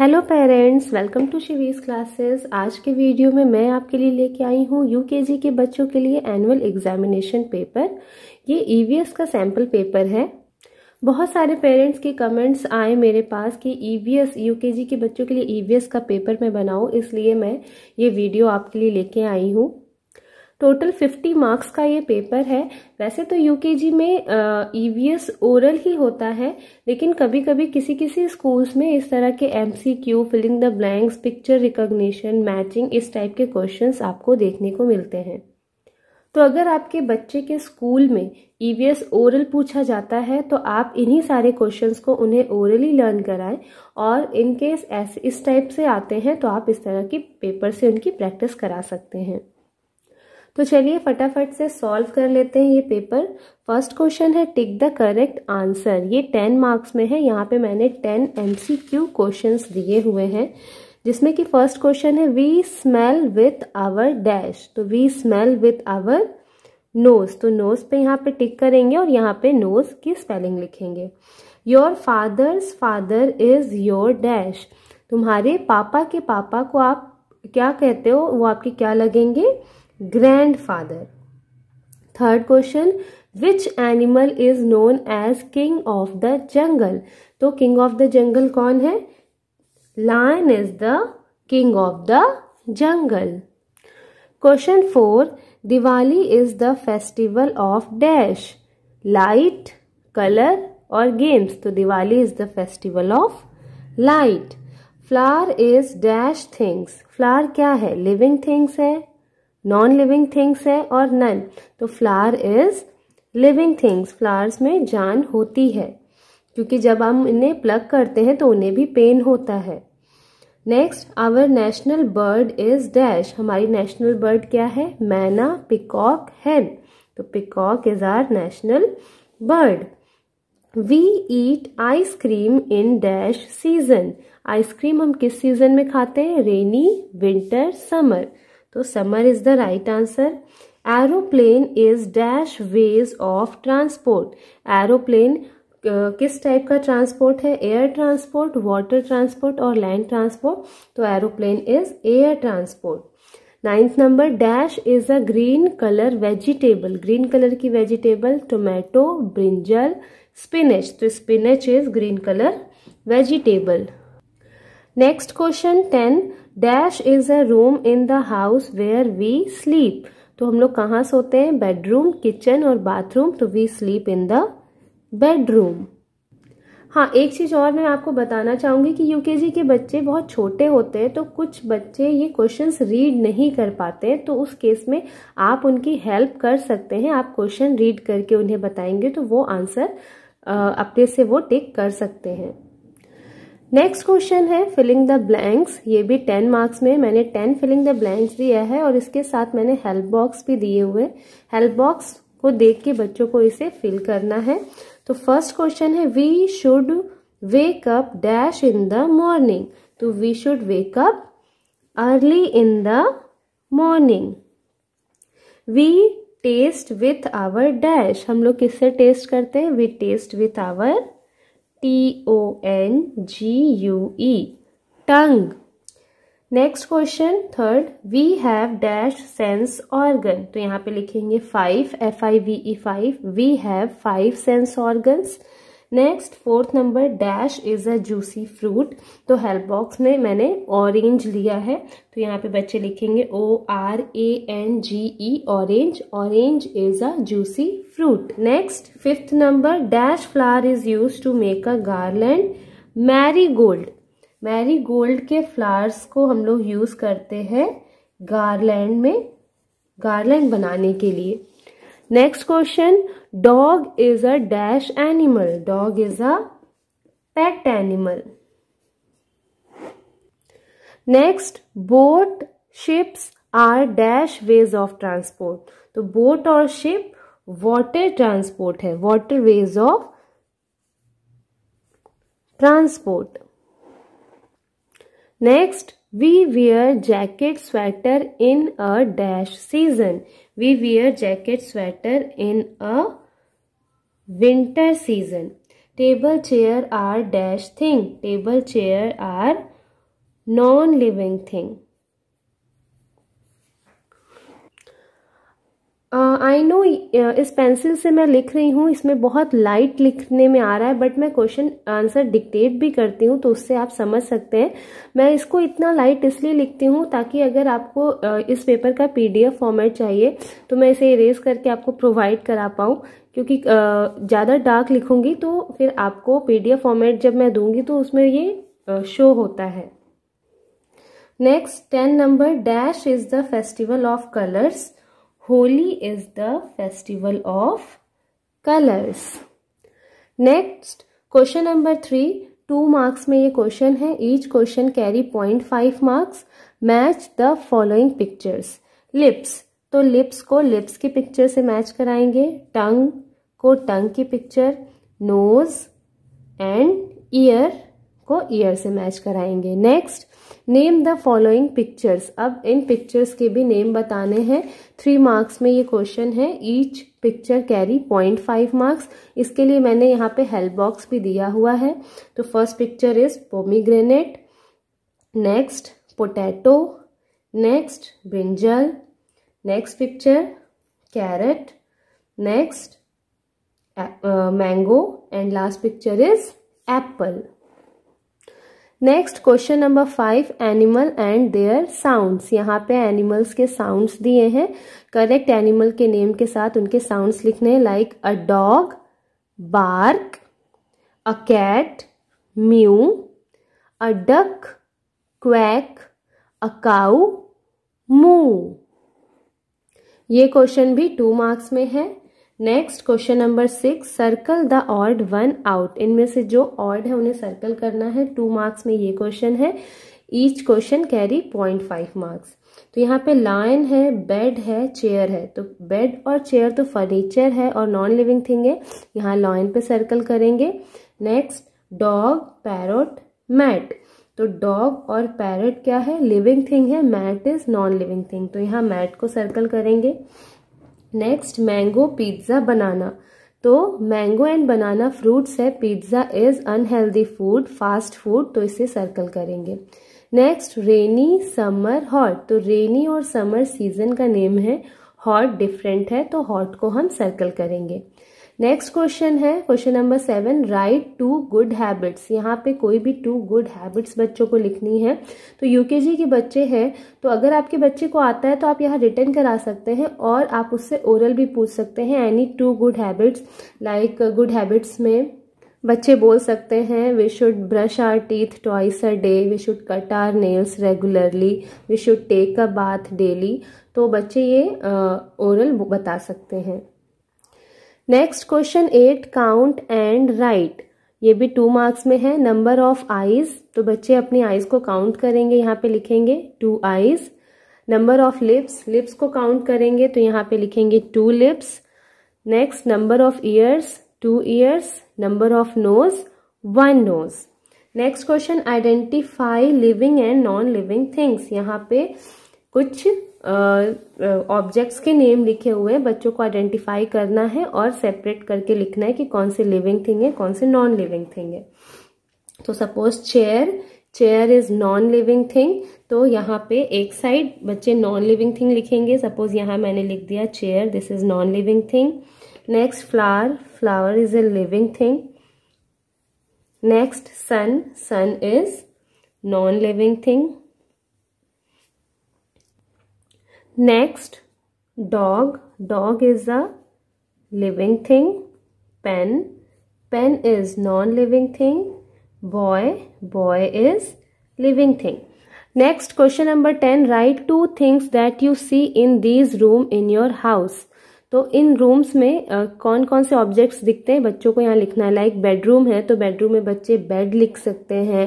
Hello parents welcome to Shivi's classes आज के video में मैं आपके लिए लेके आई हूँ यूकेजी के बच्चों के लिए एनुअल एग्जामिनेशन पेपर ये ईवीएस e का सैम्पल पेपर है बहुत सारे पेरेंट्स के कमेंट्स आए मेरे पास कि ईवीएस e यूकेजी के बच्चों के लिए ईवीएस e का पेपर मैं बनाऊँ इसलिए मैं ये वीडियो आपके लिए लेके आई हूँ टोटल 50 मार्क्स का ये पेपर है वैसे तो यूकेजी में ईवीएस ओरल e ही होता है लेकिन कभी कभी किसी किसी स्कूल्स में इस तरह के MCQ filling the blanks picture recognition matching इस टाइप के क्वेश्चंस आपको देखने को मिलते हैं तो अगर आपके बच्चे के स्कूल में ईवीएस e ओरल पूछा जाता है तो आप इन्हीं सारे क्वेश्चंस को उन्हें ओरली लर्न कराएं और इनकेस ऐसे इस टाइप से आते हैं तो आप इस तरह की पेपर से उनकी प्रैक्टिस करा सकते हैं तो चलिए फटाफट से सॉल्व कर लेते हैं ये पेपर फर्स्ट क्वेश्चन है टिक द करेक्ट आंसर ये टेन मार्क्स में है यहाँ पे मैंने ten M C Q question दिए हुए हैं जिसमें कि फर्स्ट क्वेश्चन है we smell with our dash तो we smell with our nose तो नोज पे यहाँ पे टिक करेंगे और यहाँ पे नोज की स्पेलिंग लिखेंगे your father's father is your dash तुम्हारे पापा के पापा को आप क्या कहते हो वो आपके क्या लगेंगे grandfather third question which animal is known as king of the jungle तो किंग ऑफ द जंगल कौन है lion is the king of the jungle question four Diwali is the festival of dash light colour और games तो Diwali is the festival of light flower is dash things flower क्या है living things है non living things है और none तो flower is living things flowers में जान होती है क्योंकि जब हम इन्हें प्लग करते हैं तो उन्हें भी पेन होता है next our national bird is dash हमारी नेशनल बर्ड क्या है मैना पिकॉक हेन तो peacock is our national bird we eat ice cream in dash season ice cream हम किस सीजन में खाते हैं रेनी विंटर समर तो summer is the right answer aeroplane is dash ways of transport aeroplane किस type का transport है एयर ट्रांसपोर्ट वाटर ट्रांसपोर्ट और लैंड ट्रांसपोर्ट तो aeroplane is air transport ninth number dash is a green colour vegetable green colour की vegetable tomato brinjal spinach तो spinach is green colour vegetable next question ten dash is a room in the house where we sleep तो हम लोग कहाँ सोते हैं bedroom kitchen और bathroom तो we sleep in the bedroom हाँ एक चीज़ और मैं आपको बताना चाहूंगी कि यूकेजी के बच्चे बहुत छोटे होते हैं तो कुछ बच्चे ये क्वेश्चंस रीड नहीं कर पाते हैं तो उस केस में आप उनकी हेल्प कर सकते हैं आप क्वेश्चन रीड करके उन्हें बताएंगे तो वो आंसर अपने से वो टिक कर सकते हैं नेक्स्ट क्वेश्चन है फिलिंग द ब्लैंक्स ये भी टेन मार्क्स में मैंने टेन फिलिंग द ब्लैंक्स दिया है और इसके साथ मैंने हेल्प बॉक्स भी दिए हुए हेल्प बॉक्स को देख के बच्चों को इसे फिल करना है तो फर्स्ट क्वेश्चन है we should wake up dash in the morning तो we should wake up early in the morning we taste with our dash हम लोग किससे टेस्ट करते हैं we taste with our T O N G U E tongue next question third we have dash sense organ तो यहाँ पे लिखेंगे five F I V E five we have five sense organs next fourth number dash is a juicy fruit तो help box में मैंने orange लिया है तो यहाँ पे बच्चे लिखेंगे O R A N G E orange orange is a juicy fruit next fifth number dash flower is use to make a garland marigold marigold के फ्लावर्स को हम लोग यूज करते हैं गार्लैंड में गार्लैंड बनाने के लिए Next question. Dog is a dash animal. Dog is a pet animal. Next, boat, ships are dash ways of transport. So, boat or ship water transport है. Water ways of transport. Next, we wear jacket sweater in a dash season. We wear jacket sweater in a winter season. Table chair are dash thing. Table chair are non-living thing. I uh, no uh, इस pencil से मैं लिख रही हूँ इसमें बहुत light लिखने में आ रहा है बट मैं क्वेश्चन आंसर डिक्टेट भी करती हूँ तो उससे आप समझ सकते हैं मैं इसको इतना लाइट इसलिए लिखती हूँ ताकि अगर आपको uh, इस पेपर का पीडीएफ फॉर्मेट चाहिए तो मैं इसे इरेज करके आपको प्रोवाइड करा पाऊँ क्योंकि uh, ज़्यादा डार्क लिखूंगी तो फिर आपको एफ फॉर्मेट जब मैं दूंगी तो उसमें ये शो uh, होता है next ten number dash is the festival of colours Holi is the festival of colours next question number three two marks में ये क्वेश्चन है each question carry point five marks match the following pictures lips तो lips को lips की picture से match कराएंगे tongue को tongue की पिक्चर नोज एंड ईयर को ईयर से मैच कराएंगे next name the following pictures अब इन पिक्चर्स के भी नेम बताने हैं थ्री मार्क्स में ये क्वेश्चन है each picture carry point five marks इसके लिए मैंने यहाँ पे हेल्प बॉक्स भी दिया हुआ है तो first picture is pomegranate next potato next brinjal next picture carrot next mango and last picture is apple next question number five animal and their sounds यहाँ पे एनिमल्स के साउंड्स दिए हैं करेक्ट एनिमल के नेम के साथ उनके sounds लिखने हैं like a dog bark a cat mew a duck quack a cow moo ये क्वेश्चन भी टू मार्क्स में है next question number six circle the odd one out इनमें से जो ऑर्ड है उन्हें सर्कल करना है टू मार्क्स में ये क्वेश्चन है each question carry point five marks तो यहाँ पे लाइन है बेड है चेयर है तो बेड और चेयर तो फर्नीचर है और नॉन लिविंग थिंग है यहाँ लाइन पे सर्कल करेंगे नेक्स्ट डॉग पैरोट मैट तो डॉग और पैरट क्या है लिविंग थिंग है mat is non living thing तो यहाँ मैट को सर्कल करेंगे नेक्स्ट मैंगो पिज्ज़ा बनाना तो मैंगो एंड बनाना फ्रूट्स है pizza is unhealthy food fast food तो इसे सर्कल करेंगे नेक्स्ट रेनी समर हॉट तो रेनी और समर सीजन का नेम है हॉट डिफरेंट है तो हॉट को हम सर्कल करेंगे नेक्स्ट क्वेश्चन है question number seven write two good habits यहाँ पे कोई भी टू गुड हैबिट्स बच्चों को लिखनी है तो यूकेजी के बच्चे हैं तो अगर आपके बच्चे को आता है तो आप यहाँ रिटर्न करा सकते हैं और आप उससे ओरल भी पूछ सकते हैं any two good habits like good habits में बच्चे बोल सकते हैं we should brush our teeth twice a day we should cut our nails regularly we should take a bath daily तो बच्चे ये ओरल बता सकते हैं next question eight count and write ये भी टू मार्क्स में है नंबर ऑफ आईज तो बच्चे अपनी आईज को काउंट करेंगे यहाँ पे लिखेंगे two eyes number of lips lips को काउंट करेंगे तो यहाँ पे लिखेंगे two lips next number of ears two ears number of nose one nose next question identify living and non living things यहाँ पे कुछ ऑब्जेक्ट्स के नेम लिखे हुए हैं बच्चों को आइडेंटिफाई करना है और सेपरेट करके लिखना है कि कौन से लिविंग थिंग है कौन से नॉन लिविंग थिंग है तो suppose chair chair is non living thing तो यहाँ पे एक साइड बच्चे नॉन लिविंग थिंग लिखेंगे सपोज यहाँ मैंने लिख दिया chair this is non living thing next flower flower is a living thing next sun sun is non living thing next dog dog is a living thing pen pen is non living thing boy boy is living thing next question number 10 write two things that you see in these room in your house तो इन rooms में आ, कौन कौन से objects दिखते हैं बच्चों को यहाँ लिखना है लाइक बेडरूम है तो बेडरूम में बच्चे बेड लिख सकते हैं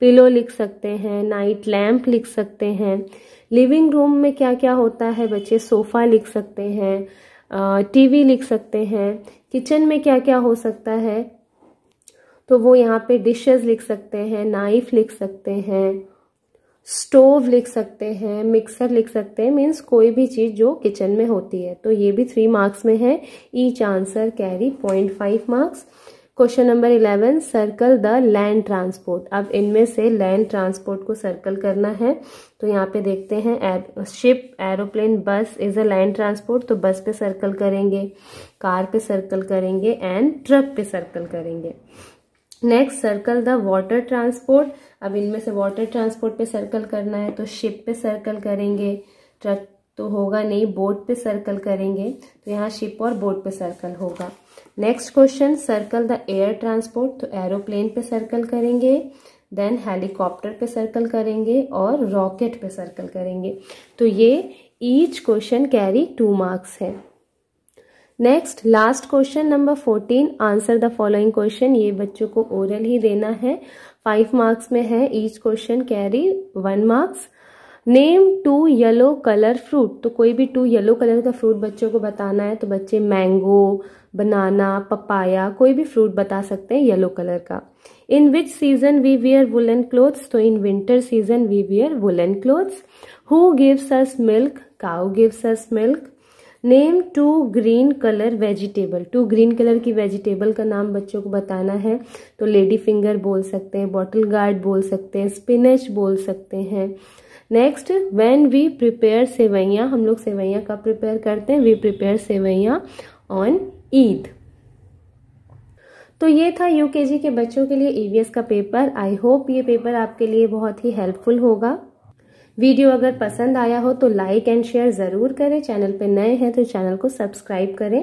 पिलो लिख सकते हैं नाइट लैम्प लिख सकते हैं लिविंग रूम में क्या क्या होता है बच्चे सोफ़ा लिख सकते हैं टीवी लिख सकते हैं किचन में क्या क्या हो सकता है तो वो यहाँ पे डिशेस लिख सकते हैं नाइफ लिख सकते हैं स्टोव लिख सकते हैं मिक्सर लिख सकते हैं मीन्स कोई भी चीज़ जो किचन में होती है तो ये भी थ्री मार्क्स में है each answer carry point five marks question number eleven circle the land transport अब इनमें से लैंड ट्रांसपोर्ट को सर्कल करना है तो यहाँ पे देखते हैं uh, ship aeroplane bus is a land transport तो बस पे सर्कल करेंगे कार पे सर्कल करेंगे एंड ट्रक पे सर्कल करेंगे next circle the water transport अब इनमें से वाटर ट्रांसपोर्ट पे सर्कल करना है तो शिप पे सर्कल करेंगे ट्रक तो होगा नहीं बोट पे सर्कल करेंगे तो यहाँ शिप और बोट पे सर्कल होगा next question circle the air transport तो एरोप्लेन पे सर्कल करेंगे देन हेलीकॉप्टर पे सर्कल करेंगे और रॉकेट पे सर्कल करेंगे तो ये each question carry two marks है next last question number fourteen answer the following question ये बच्चों को ओरल ही देना है फाइव मार्क्स में है each question carry one marks name two yellow colour fruit तो कोई भी टू येलो कलर का फ्रूट बच्चों को बताना है तो बच्चे मैंगो बनाना पपाया कोई भी फ्रूट बता सकते हैं येलो कलर का in which season we wear woollen clothes तो in winter season we wear woollen clothes who gives us milk cow gives us milk name two green colour vegetable two green colour की vegetable का नाम बच्चों को बताना है तो lady finger बोल सकते हैं बॉटल गार्ड बोल सकते हैं स्पिनच बोल सकते हैं next when we prepare sewaiyan हम लोग सेवैयाँ कब प्रिपेयर करते हैं we prepare sewaiyan on Eid तो ये था यूकेजी के बच्चों के लिए ईवीएस e का पेपर आई होप ये पेपर आपके लिए बहुत ही हेल्पफुल होगा वीडियो अगर पसंद आया हो तो लाइक एंड शेयर ज़रूर करें चैनल पर नए हैं तो चैनल को सब्सक्राइब करें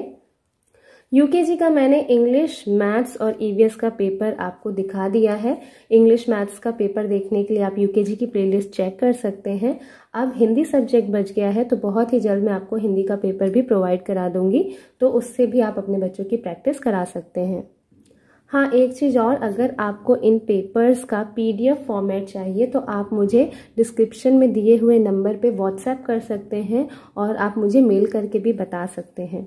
यूकेजी का मैंने इंग्लिश मैथ्स और ईवीएस e का पेपर आपको दिखा दिया है इंग्लिश मैथ्स का पेपर देखने के लिए आप यूकेजी की प्लेलिस्ट चेक कर सकते हैं अब हिंदी सब्जेक्ट बच गया है तो बहुत ही जल्द मैं आपको हिंदी का पेपर भी प्रोवाइड करा दूंगी तो उससे भी आप अपने बच्चों की प्रैक्टिस करा सकते हैं हाँ एक चीज़ और अगर आपको इन पेपर्स का पीडीएफ फॉर्मेट चाहिए तो आप मुझे डिस्क्रिप्शन में दिए हुए नंबर पे व्हाट्सएप कर सकते हैं और आप मुझे मेल करके भी बता सकते हैं